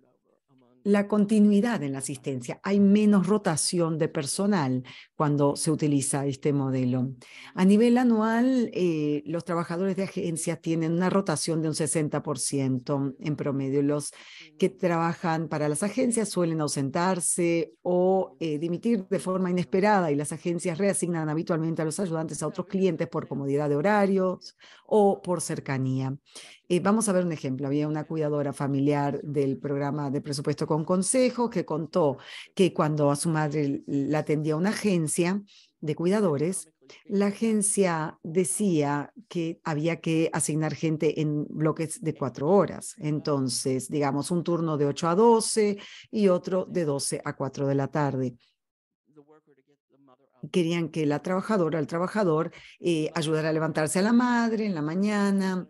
la continuidad en la asistencia. Hay menos rotación de personal cuando se utiliza este modelo. A nivel anual, eh, los trabajadores de agencias tienen una rotación de un 60% en promedio. Los que mm. trabajan para las agencias suelen ausentarse o eh, dimitir de forma inesperada y las agencias reasignan habitualmente a los ayudantes a otros clientes por comodidad de horarios o por cercanía. Eh, vamos a ver un ejemplo. Había una cuidadora familiar del programa de presupuesto con consejo que contó que cuando a su madre la atendía una agencia de cuidadores, la agencia decía que había que asignar gente en bloques de cuatro horas. Entonces, digamos, un turno de 8 a 12 y otro de 12 a 4 de la tarde querían que la trabajadora, el trabajador, eh, ayudara a levantarse a la madre en la mañana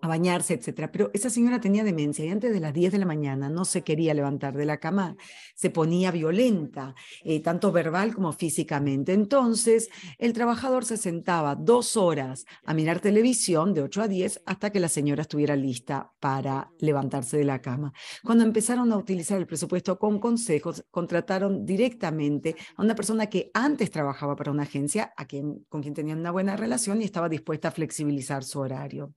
a bañarse, etcétera. Pero esa señora tenía demencia y antes de las 10 de la mañana no se quería levantar de la cama, se ponía violenta, eh, tanto verbal como físicamente. Entonces, el trabajador se sentaba dos horas a mirar televisión de 8 a 10 hasta que la señora estuviera lista para levantarse de la cama. Cuando empezaron a utilizar el presupuesto con consejos, contrataron directamente a una persona que antes trabajaba para una agencia, a quien, con quien tenían una buena relación y estaba dispuesta a flexibilizar su horario.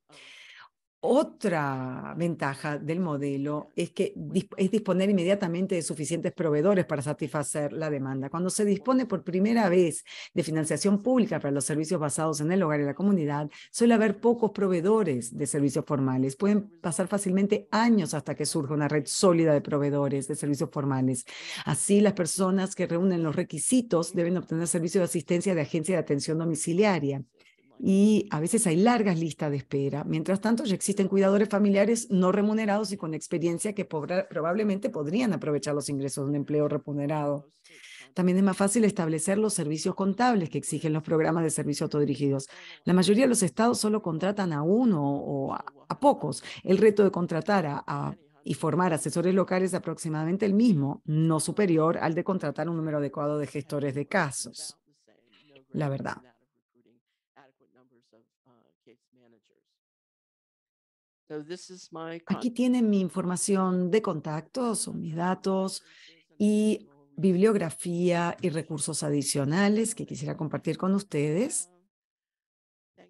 Otra ventaja del modelo es que es disponer inmediatamente de suficientes proveedores para satisfacer la demanda. Cuando se dispone por primera vez de financiación pública para los servicios basados en el hogar y la comunidad, suele haber pocos proveedores de servicios formales. Pueden pasar fácilmente años hasta que surja una red sólida de proveedores de servicios formales. Así, las personas que reúnen los requisitos deben obtener servicios de asistencia de agencia de atención domiciliaria y a veces hay largas listas de espera. Mientras tanto, ya existen cuidadores familiares no remunerados y con experiencia que probablemente podrían aprovechar los ingresos de un empleo remunerado. También es más fácil establecer los servicios contables que exigen los programas de servicios autodirigidos. La mayoría de los estados solo contratan a uno o a, pocos. El reto de contratar y formar asesores locales es aproximadamente el mismo, no superior al de contratar un número adecuado de gestores de casos. La verdad. Aquí tienen mi información de contactos son mis datos y bibliografía y recursos adicionales que quisiera compartir con ustedes. Ah,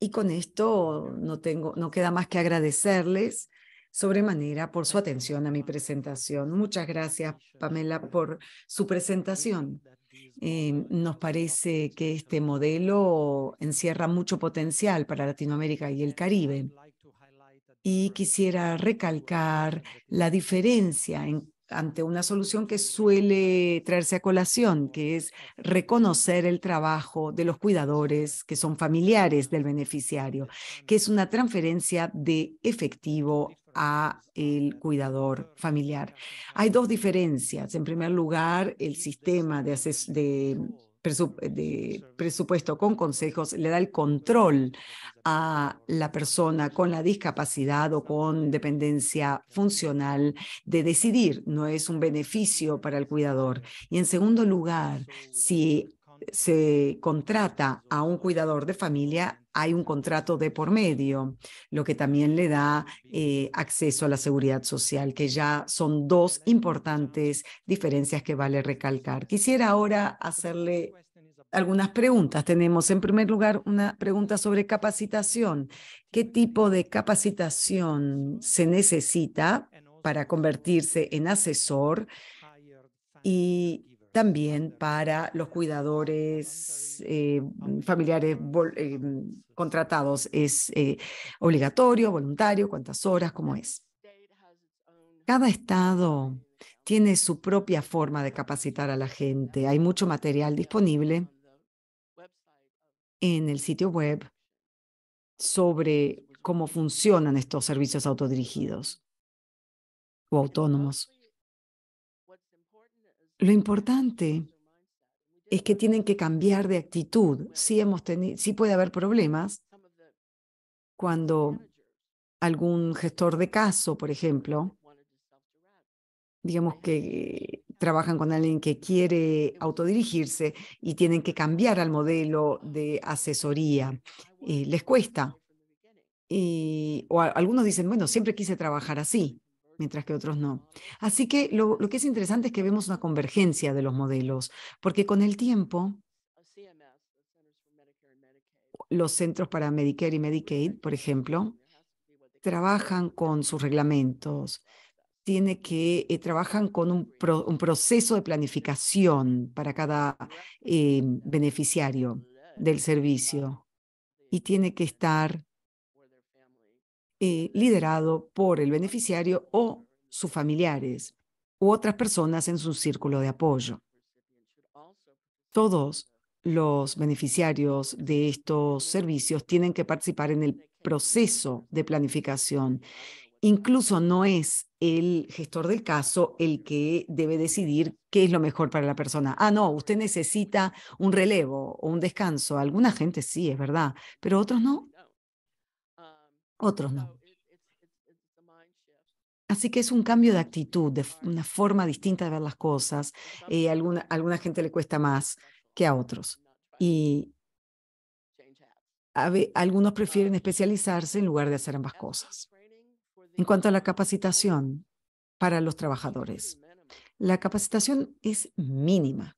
y con esto no, tengo, no queda más que agradecerles sobremanera por su atención a mi presentación. Muchas gracias, Pamela, por su presentación. Eh, nos parece que este modelo encierra mucho potencial para Latinoamérica y el Caribe y quisiera recalcar la diferencia ante una solución que suele traerse a colación, que es reconocer el trabajo de los cuidadores que son familiares del beneficiario, que es una transferencia de efectivo a el cuidador familiar. Hay dos diferencias. En primer lugar, el sistema de, de de presupuesto con consejos le da el control a la persona con la discapacidad o con dependencia funcional de decidir, no es un beneficio para el cuidador. Y en segundo lugar, si se contrata a un cuidador de familia, hay un contrato de por medio, lo que también le da eh, acceso a la seguridad social, que ya son dos importantes diferencias que vale recalcar. Quisiera ahora hacerle algunas preguntas. Tenemos en primer lugar una pregunta sobre capacitación. ¿Qué tipo de capacitación se necesita para convertirse en asesor? Y también para los cuidadores eh, familiares eh, contratados es eh, obligatorio, voluntario, cuántas horas, cómo es. Cada estado tiene su propia forma de capacitar a la gente. Hay mucho material disponible en el sitio web sobre cómo funcionan estos servicios autodirigidos o autónomos. Lo importante es que tienen que cambiar de actitud. Sí, hemos puede haber problemas cuando algún gestor de caso, por ejemplo, digamos que trabajan con alguien que quiere autodirigirse y tienen que cambiar al modelo de asesoría. Eh, les cuesta. o algunos dicen, bueno, siempre quise trabajar así mientras que otros no. Así que lo, que es interesante es que vemos una convergencia de los modelos, porque con el tiempo los centros para Medicare y Medicaid, por ejemplo, trabajan con sus reglamentos, tiene que eh, trabajan con un, proceso de planificación para cada eh, beneficiario del servicio y tiene que estar eh, liderado por el beneficiario o sus familiares u otras personas en su círculo de apoyo. Todos los beneficiarios de estos servicios tienen que participar en el proceso de planificación. Incluso no es el gestor del caso el que debe decidir qué es lo mejor para la persona. Ah, no, usted necesita un relevo o un descanso. Alguna gente sí, es verdad, pero otros no otros no. Oh, Así que es un cambio de actitud, de una forma distinta de ver las cosas. Eh, alguna, alguna gente le cuesta más que a otros. Y algunos prefieren um, especializarse en lugar de hacer ambas cosas. En cuanto a la capacitación para los trabajadores, la capacitación es mínima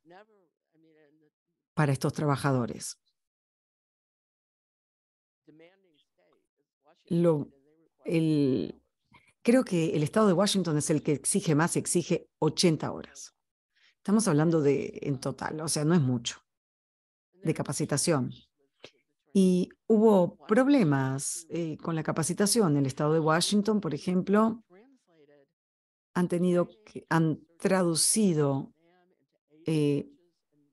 para estos trabajadores. creo que el estado de Washington es el que exige más, exige 80 horas. Estamos hablando de en total, o sea, no es mucho, de capacitación. Y hubo problemas eh, con la capacitación. El estado de Washington, por ejemplo, han tenido, han traducido eh,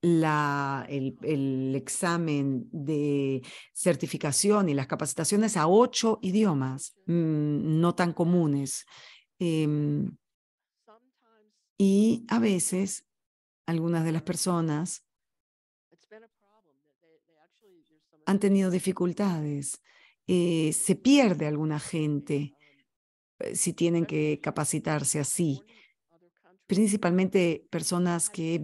el, examen de certificación y las capacitaciones a ocho idiomas mm, no tan comunes. Em, y a veces, algunas de las personas han tenido dificultades. Eh, se pierde alguna gente eh, si tienen que capacitarse así principalmente personas que,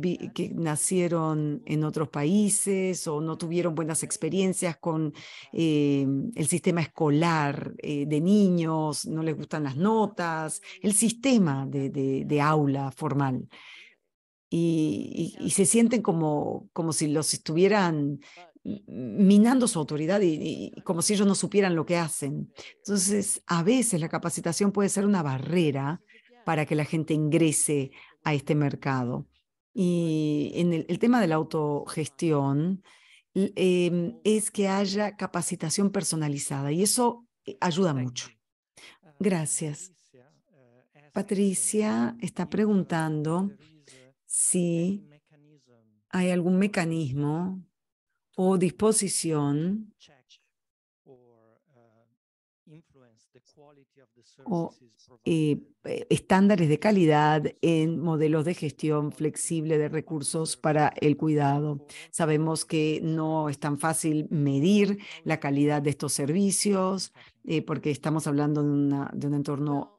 nacieron en otros países o no tuvieron buenas experiencias con eh, el sistema escolar eh, de niños, no les gustan las notas, el sistema de, aula formal. Y, se sienten como, si los estuvieran minando su autoridad y, como si ellos no supieran lo que hacen. Entonces, a veces la capacitación puede ser una barrera para que la gente ingrese a este mercado. Y en el, tema de la autogestión es que haya capacitación personalizada y eso ayuda mucho. Gracias. Patricia está preguntando si hay algún mecanismo o disposición o eh, eh, estándares de calidad en modelos de gestión flexible de recursos para el cuidado. Sabemos que no es tan fácil medir la calidad de estos servicios eh, porque estamos hablando de, de un entorno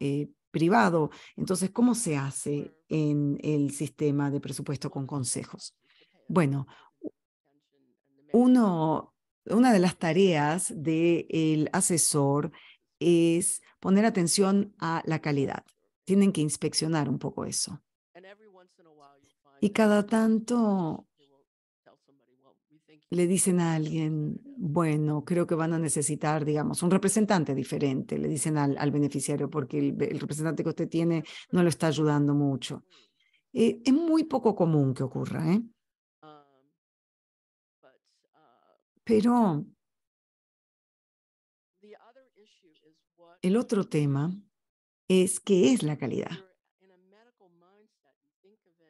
privado. Entonces, ¿cómo se hace en el sistema de presupuesto con consejos? Bueno, uno, una de las tareas del asesor asesor es poner atención a la calidad. Tienen que inspeccionar un poco eso. Y cada tanto le dicen a alguien, bueno, creo que van a necesitar, digamos, un representante diferente, le dicen al, al beneficiario, porque el, representante que usted tiene no lo está ayudando mucho. Eh, es muy poco común que ocurra, ¿eh? Um, uh, Pero El otro tema es qué es la calidad.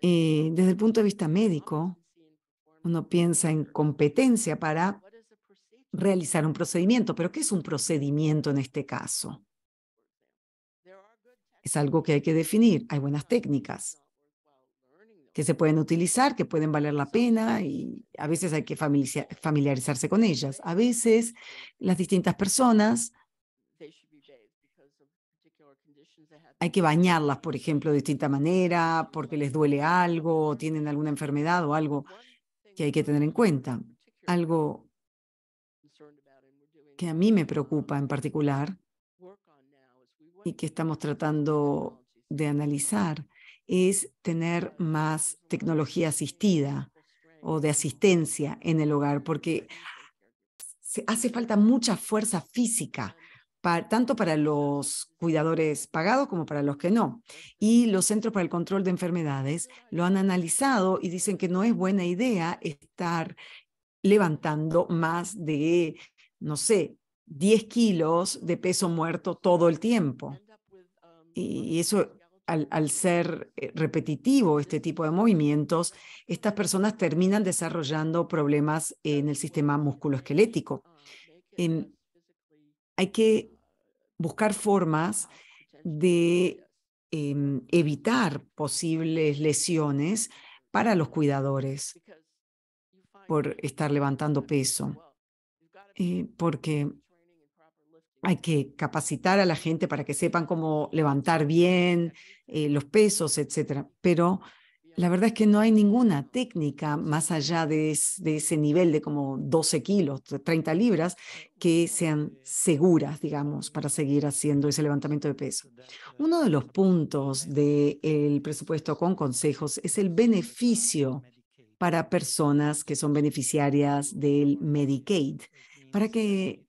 Eh, desde el punto de vista médico, uno piensa en competencia para realizar un procedimiento, pero ¿qué es un procedimiento en este caso? Es algo que hay que definir. Hay buenas técnicas que se pueden utilizar, que pueden valer la pena y a veces hay que familiarizarse con ellas. A veces las distintas personas hay que bañarlas, por ejemplo, de distinta manera, porque les duele algo, o tienen alguna enfermedad o algo que hay que tener en cuenta. Algo que a mí me preocupa en particular y que estamos tratando de analizar es tener más tecnología asistida o de asistencia en el hogar, porque hace falta mucha fuerza física tanto para los cuidadores pagados como para los que no. Y los Centros para el Control de Enfermedades lo han analizado y dicen que no es buena idea estar levantando más de, no sé, 10 kilos de peso muerto todo el tiempo. Y eso, al, ser eh, repetitivo este tipo de movimientos, estas personas terminan desarrollando problemas en el sistema musculoesquelético. En, hay que buscar formas de em, evitar posibles lesiones para los cuidadores por estar levantando peso, eh, porque hay que capacitar a la gente para que sepan cómo levantar bien eh, los pesos, etc. Pero la verdad es que no hay ninguna técnica más allá de, ese nivel de como 12 kilos, 30 libras, que sean seguras, digamos, para seguir haciendo ese levantamiento de peso. Uno de los puntos del presupuesto con consejos es el beneficio para personas que son beneficiarias del Medicaid. Para que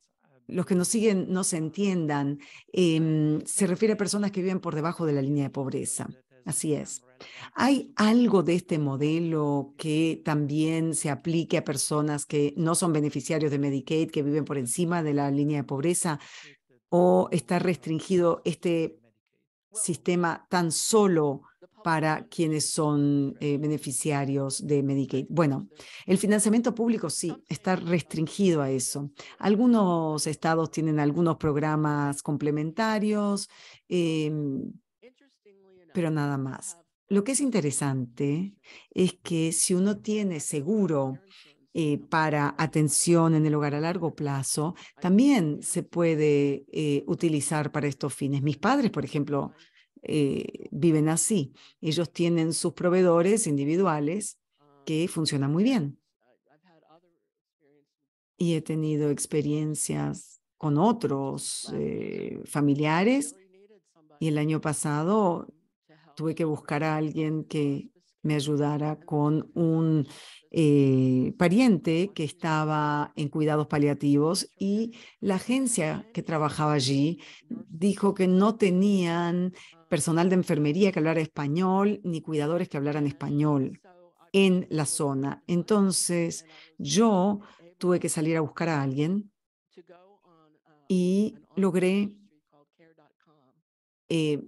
los que nos siguen no se entiendan, em, se refiere a personas que viven por debajo de la línea de pobreza. Así es. ¿Hay algo de este modelo que también se aplique a personas que no son beneficiarios de Medicaid, que viven por encima de la línea de pobreza? ¿O está restringido este sistema tan solo para quienes son eh, beneficiarios de Medicaid. Bueno, el financiamiento público sí está restringido a eso. Algunos estados tienen algunos programas complementarios, em, pero nada más. Lo que es interesante es que si uno tiene seguro eh, para atención en el hogar a largo plazo, también se puede eh, utilizar para estos fines. Mis padres, por ejemplo, eh, viven así. Ellos tienen sus proveedores individuales que funcionan muy bien. Y he tenido experiencias con otros familiares. Y el año pasado tuve que buscar a alguien que me ayudara con un eh, pariente que estaba en cuidados paliativos y la agencia que trabajaba allí dijo que no tenían personal de enfermería que hablara español ni cuidadores que hablaran español en la zona. Entonces yo tuve que salir a buscar a alguien y logré eh,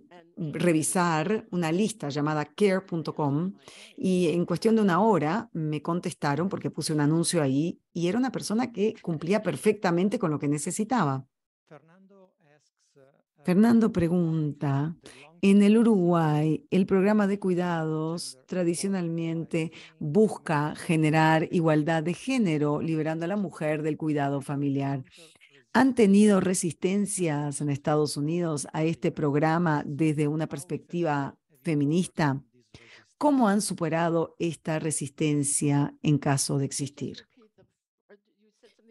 revisar una lista llamada care.com y en cuestión de una hora me contestaron porque puse un anuncio ahí y era una persona que cumplía perfectamente con lo que necesitaba. Fernando uh, uh, pregunta, en el Uruguay, el programa de cuidados tradicionalmente busca generar igualdad de género, liberando a la mujer del cuidado familiar. ¿Han tenido resistencias en Estados Unidos a este programa desde una perspectiva feminista? ¿Cómo han superado esta resistencia en caso de existir?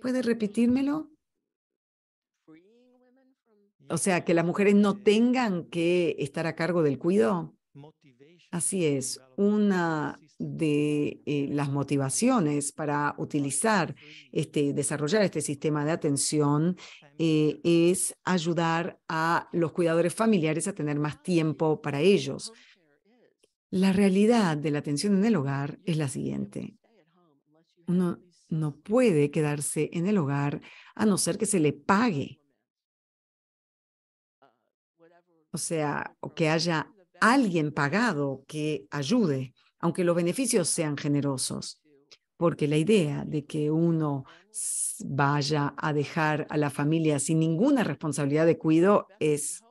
¿Puede repetírmelo? O sea, que las mujeres no tengan que estar a cargo del cuidado. Así es, una de eh, las motivaciones para utilizar, este, desarrollar este sistema de atención eh, es ayudar a los cuidadores familiares a tener más tiempo para ellos. La realidad de la atención en el hogar es la siguiente. Uno no puede quedarse en el hogar a no ser que se le pague. O sea, que haya alguien pagado que ayude aunque los beneficios sean generosos, porque la idea de que uno vaya a dejar a la familia sin ninguna responsabilidad de cuidado es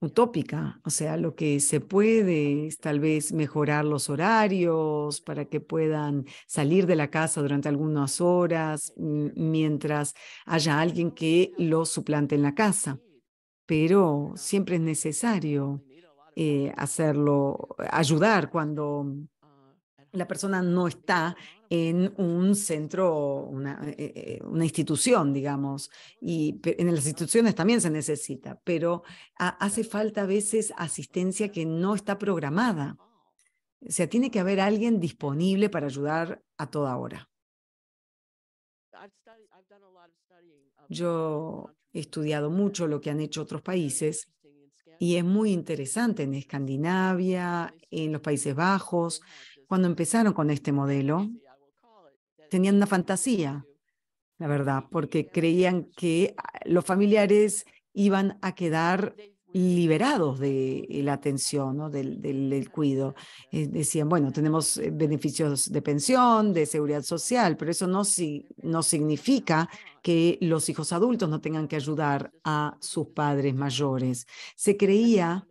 utópica. O sea, lo que se puede es tal vez mejorar los horarios para que puedan salir de la casa durante algunas horas mientras haya alguien que los suplante en la casa. Pero siempre es necesario eh, hacerlo, eh, ayudar cuando la persona no está en un centro, una, eh, una, institución, digamos, y en las instituciones también se necesita, pero hace falta a veces asistencia que no está programada. O sea, tiene que haber alguien disponible para ayudar a toda hora. Yo he estudiado mucho lo que han hecho otros países y es muy interesante en Escandinavia, en los Países Bajos, ah, cuando empezaron con este modelo, tenían una fantasía, la verdad, porque creían que ah, los familiares iban a quedar liberados de la atención, ¿no? del, del, cuido. Eh, decían, bueno, tenemos eh, beneficios de pensión, de seguridad social, pero eso no, si, no significa que los hijos adultos no tengan que ayudar a sus padres mayores. Se creía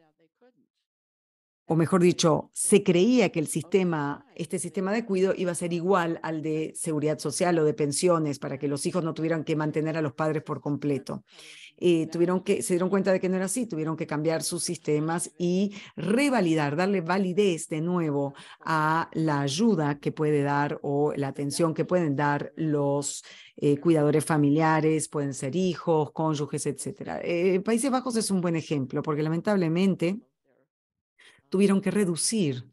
o mejor dicho, se creía que el sistema, este sistema de cuidado, iba a ser igual al de seguridad social o de pensiones para que los hijos no tuvieran que mantener a los padres por completo. Eh, tuvieron que, se dieron cuenta de que no era así, tuvieron que cambiar sus sistemas y revalidar, darle validez de nuevo a la ayuda que puede dar o la atención que pueden dar los eh, cuidadores familiares, pueden ser hijos, cónyuges, etc. Eh, Países Bajos es un buen ejemplo porque lamentablemente tuvieron que reducir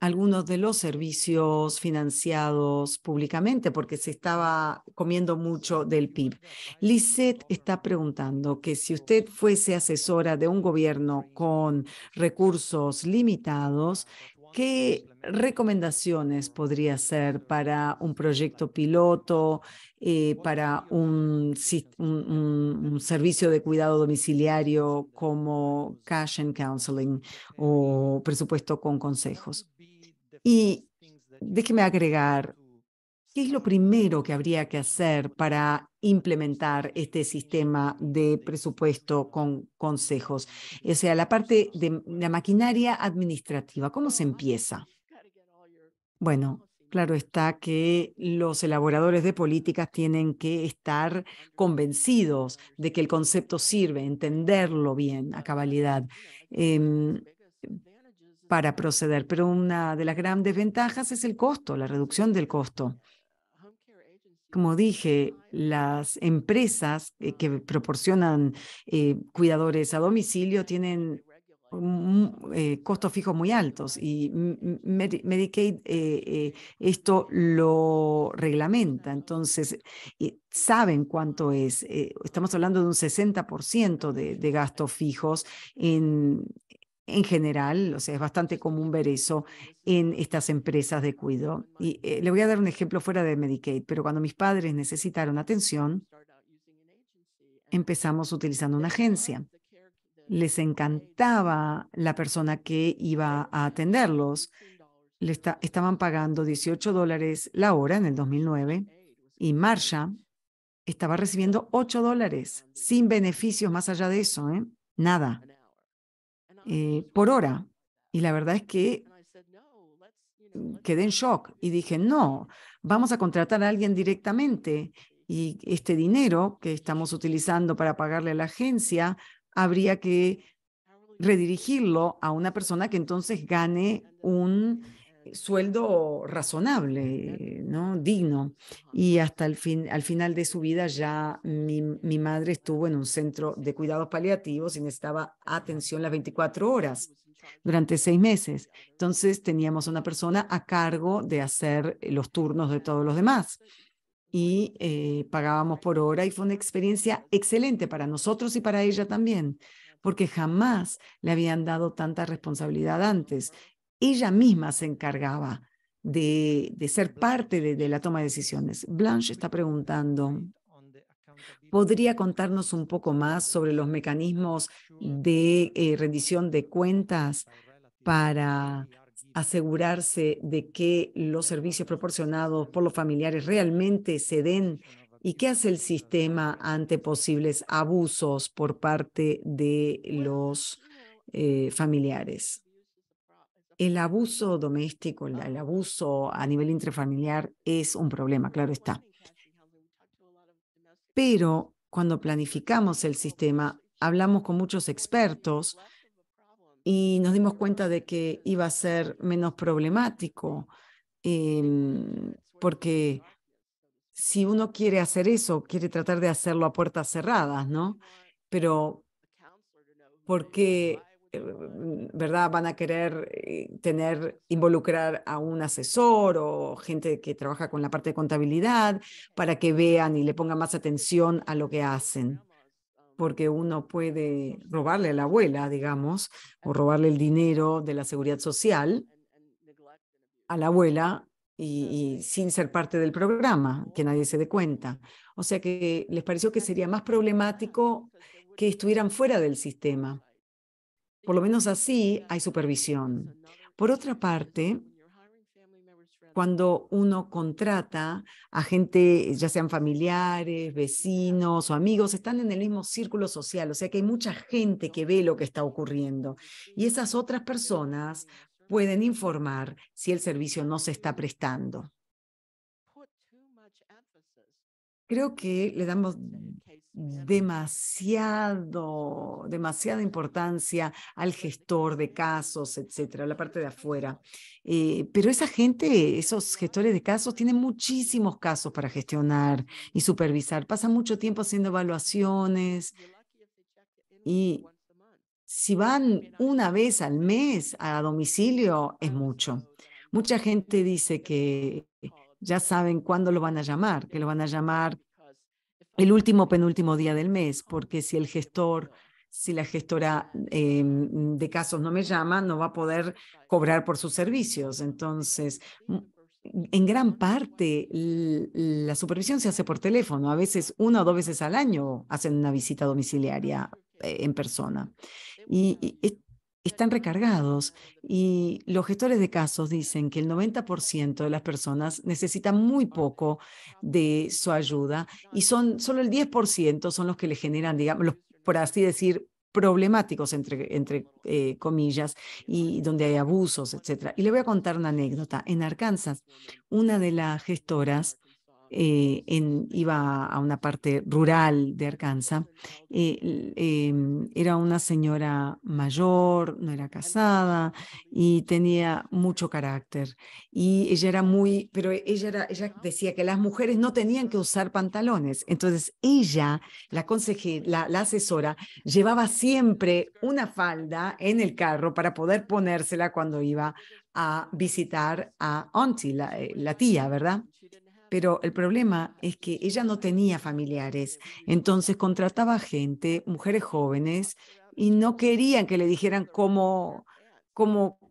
algunos de los servicios financiados públicamente porque se estaba comiendo mucho del PIB. Lisette está preguntando que si usted fuese asesora de un gobierno con recursos limitados, ¿qué recomendaciones podría hacer para un proyecto piloto eh, para un, un, servicio de cuidado domiciliario como cash and counseling o presupuesto con consejos. Y déjeme agregar, ¿qué es lo primero que habría que hacer para implementar este sistema de presupuesto con consejos? O sea, la parte de la maquinaria administrativa, ¿cómo se empieza? Bueno, Claro está que los elaboradores de políticas tienen que estar convencidos de que el concepto sirve, entenderlo bien a cabalidad em, para proceder. Pero una de las grandes ventajas es el costo, la reducción del costo. Como dije, las empresas eh, que proporcionan eh, cuidadores a domicilio tienen eh, costos fijos muy altos y Medicaid eh, eh, esto lo reglamenta, entonces saben cuánto es. estamos hablando de un 60% de, gastos fijos en, general, o sea, es bastante común ver eso en estas empresas de cuidado. Y le voy a dar un ejemplo fuera de Medicaid, pero cuando mis padres necesitaron atención, empezamos utilizando una agencia les encantaba la persona que iba a atenderlos. Le estaban pagando 18 dólares la hora en el 2009 y Marsha estaba recibiendo 8 dólares sin beneficios más allá de eso, ¿eh? nada, eh, por hora. Y la verdad es que quedé en shock y dije, no, vamos a contratar a alguien directamente y este dinero que estamos utilizando para pagarle a la agencia habría que redirigirlo a una persona que entonces gane un sueldo razonable, ¿no? digno. Y hasta el fin, al final de su vida ya mi, mi madre estuvo en un centro de cuidados paliativos y necesitaba atención las 24 horas durante seis meses. Entonces teníamos una persona a cargo de hacer los turnos de todos los demás y eh, pagábamos por hora y fue una experiencia excelente para nosotros y para ella también, porque jamás le habían dado tanta responsabilidad antes. Ella misma se encargaba de, ser parte de, la toma de decisiones. Blanche está preguntando, ¿Podría contarnos un poco más sobre los mecanismos de eh, rendición de cuentas para asegurarse de que los servicios proporcionados por los familiares realmente se den ¿Y qué hace el sistema ante posibles abusos por parte de los eh, familiares? El abuso doméstico, el, el abuso a nivel intrafamiliar es un problema, claro está. Pero cuando planificamos el sistema, hablamos con muchos expertos y nos dimos cuenta de que iba a ser menos problemático, em, porque si uno quiere hacer eso, quiere tratar de hacerlo a puertas cerradas, ¿no? Pero porque eh, verdad, van a querer eh, tener, involucrar a un asesor o gente que trabaja con la parte de contabilidad para que vean y le pongan más atención a lo que hacen? porque uno puede robarle a la abuela, digamos, o robarle el dinero de la seguridad social a la abuela y, y, sin ser parte del programa, que nadie se dé cuenta. O sea que les pareció que sería más problemático que estuvieran fuera del sistema. Por lo menos así hay supervisión. Por otra parte, cuando uno contrata a gente, ya sean familiares, vecinos o amigos, están en el mismo círculo social, o sea que hay mucha gente que ve lo que está ocurriendo. Y esas otras personas pueden informar si el servicio no se está prestando. Creo que le damos demasiado, demasiada importancia al gestor de casos, etcétera, la parte de afuera. Eh, pero esa gente, esos gestores de casos, tienen muchísimos casos para gestionar y supervisar. Pasan mucho tiempo haciendo evaluaciones y si van una vez al mes a domicilio, es mucho. Mucha gente dice que ya saben cuándo lo van a llamar, que lo van a llamar el último penúltimo día del mes, porque si el gestor, si la gestora em, de casos no me llama, no va a poder cobrar por sus servicios. Entonces, en gran parte la supervisión se hace por teléfono, a veces una o dos veces al año hacen una visita domiciliaria eh, en persona. Y, y eh, están recargados y los gestores de casos dicen que el 90% de las personas necesitan muy poco de su ayuda y son solo el 10% son los que le generan, digamos, por así decir, problemáticos, entre, entre eh, comillas, y donde hay abusos, etc. Y le voy a contar una anécdota. En Arkansas, una de las gestoras eh, en, iba a una parte rural de Arkansas. Eh, em, era una señora mayor, no era casada y tenía mucho carácter. Y ella era muy, pero ella, decía que las mujeres no tenían que usar pantalones. Entonces ella, la asesora, llevaba siempre una falda en el carro para poder ponérsela cuando iba a visitar a Auntie, la eh, tía, ¿verdad? Pero el problema es que ella no tenía familiares, entonces contrataba gente, mujeres jóvenes, y no querían que le dijeran cómo,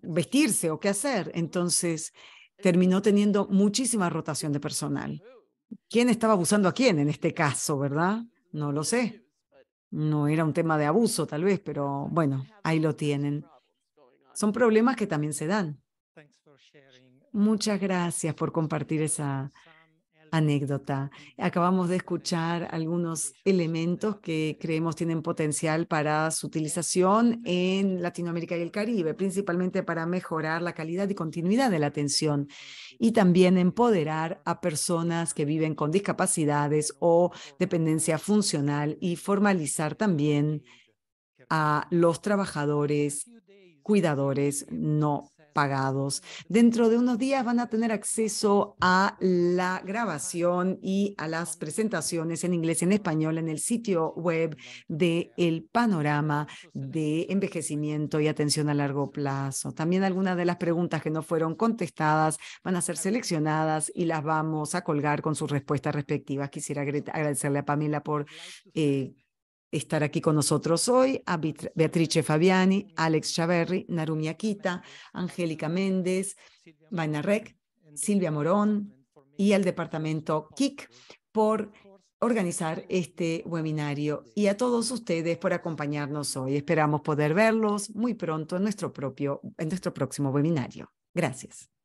vestirse o qué hacer. Entonces terminó teniendo muchísima rotación de personal. ¿Quién estaba abusando a quién en este caso, verdad? No lo sé. No era un tema de abuso tal vez, pero bueno, ahí lo tienen. Son problemas que también se dan. Muchas gracias por compartir esa anécdota. Acabamos de escuchar algunos elementos que creemos tienen potencial para su utilización en Latinoamérica y el Caribe, principalmente para mejorar la calidad y continuidad de la atención y también empoderar a personas que viven con discapacidades o dependencia funcional y formalizar también a los trabajadores cuidadores no pagados. Dentro de unos días van a tener acceso a la grabación y a las presentaciones en inglés y en español en el sitio web de El Panorama de Envejecimiento y Atención a Largo Plazo. También algunas de las preguntas que no fueron contestadas van a ser seleccionadas y las vamos a colgar con sus respuestas respectivas. Quisiera agradecerle a Pamela por... Eh, estar aquí con nosotros hoy, a Beatrice Fabiani, Alex Chaverri, Narumi Akita, Angélica Méndez, Vaina Rec, Silvia Morón y al departamento KIC por organizar este webinario y a todos ustedes por acompañarnos hoy. Esperamos poder verlos muy pronto en nuestro, propio, en nuestro próximo webinario. Gracias.